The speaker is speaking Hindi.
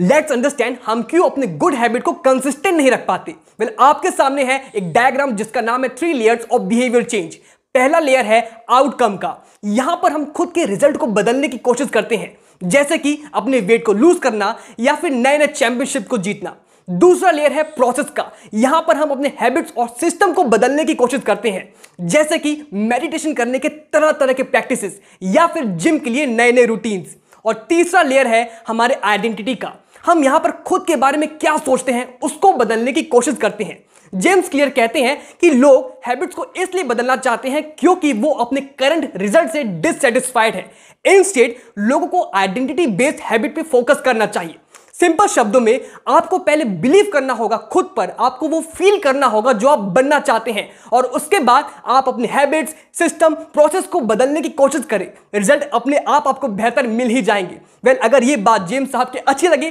लेट्स अंडरस्टैंड हम क्यों अपने गुड हैबिट को कंसिस्टेंट नहीं रख पाते वेल well, आपके सामने है एक डायग्राम जिसका नाम है three layers of behaviour change पहला लेयर है आउटकम का यहां पर हम खुद के रिजल्ट को बदलने की कोशिश करते हैं जैसे कि अपने वेट को लूज करना या फिर नए नए चैंपियनशिप को जीतना दूसरा लेयर है प्रोसेस का यहां पर हम अपने हैबिट्स और सिस्टम को बदलने की कोशिश करते हैं जैसे कि मेडिटेशन करने के तरह तरह के प्रैक्टिसेस या फिर जिम के लिए नए नए रूटीन्स और तीसरा लेयर है हमारे आइडेंटिटी का हम यहां पर खुद के बारे में क्या सोचते हैं उसको बदलने की कोशिश करते हैं जेम्स क्लियर कहते हैं कि लोग हैबिट्स को इसलिए बदलना चाहते हैं क्योंकि वो अपने करंट रिजल्ट से डिससेटिस्फाइड है इन लोगों को आइडेंटिटी बेस्ड हैबिट पे फोकस करना चाहिए सिंपल शब्दों में आपको पहले बिलीव करना होगा खुद पर आपको वो फील करना होगा जो आप बनना चाहते हैं और उसके बाद आप अपने हैबिट्स सिस्टम प्रोसेस को बदलने की कोशिश करें रिजल्ट अपने आप आपको बेहतर मिल ही जाएंगे वेल अगर ये बात जेम्स साहब के अच्छी लगे